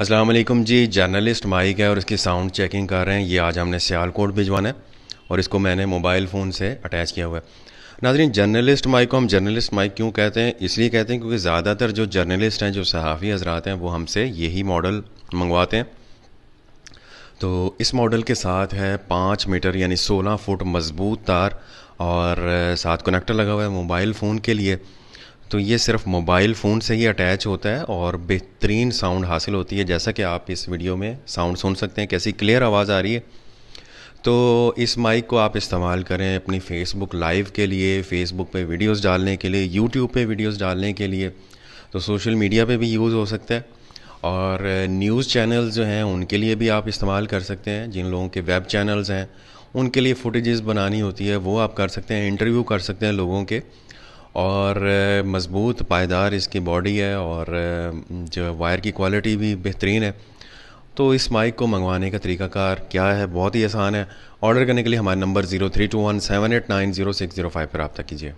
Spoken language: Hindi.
असलम जी जर्नलिस्ट माइक है और इसकी साउंड चेकिंग कर रहे हैं ये आज हमने सियालकोट भिजवाना है और इसको मैंने मोबाइल फ़ोन से अटैच किया हुआ है नाजरीन जर्नलिस्ट माइक को हम जर्नलिस्ट माइक क्यों कहते हैं इसलिए कहते हैं क्योंकि ज़्यादातर जो जर्नलिस्ट हैं जो सहाफ़ी हजरात हैं वो हमसे यही मॉडल मंगवाते हैं तो इस मॉडल के साथ है पाँच मीटर यानी सोलह फुट मज़बूत तार और साथ कनेक्टर लगा हुआ है मोबाइल फ़ोन के लिए तो ये सिर्फ मोबाइल फ़ोन से ही अटैच होता है और बेहतरीन साउंड हासिल होती है जैसा कि आप इस वीडियो में साउंड सुन सकते हैं कैसी क्लियर आवाज़ आ रही है तो इस माइक को आप इस्तेमाल करें अपनी फ़ेसबुक लाइव के लिए फ़ेसबुक पे वीडियोस डालने के लिए यूट्यूब पे वीडियोस डालने के लिए तो सोशल मीडिया पे भी यूज़ हो सकता है और न्यूज़ चैनल जो हैं उनके लिए भी आप इस्तेमाल कर सकते हैं जिन लोगों के वेब चैनल्स हैं उनके लिए फ़ुटेज़ बनानी होती है वो आप कर सकते हैं इंटरव्यू कर सकते हैं लोगों के और मज़बूत पायदार इसकी बॉडी है और जो वायर की क्वालिटी भी बेहतरीन है तो इस माइक को मंगवाने का तरीकाकार क्या है बहुत ही आसान है ऑर्डर करने के लिए हमारे number zero three two one seven eight nine zero six zero five पर रबा कीजिए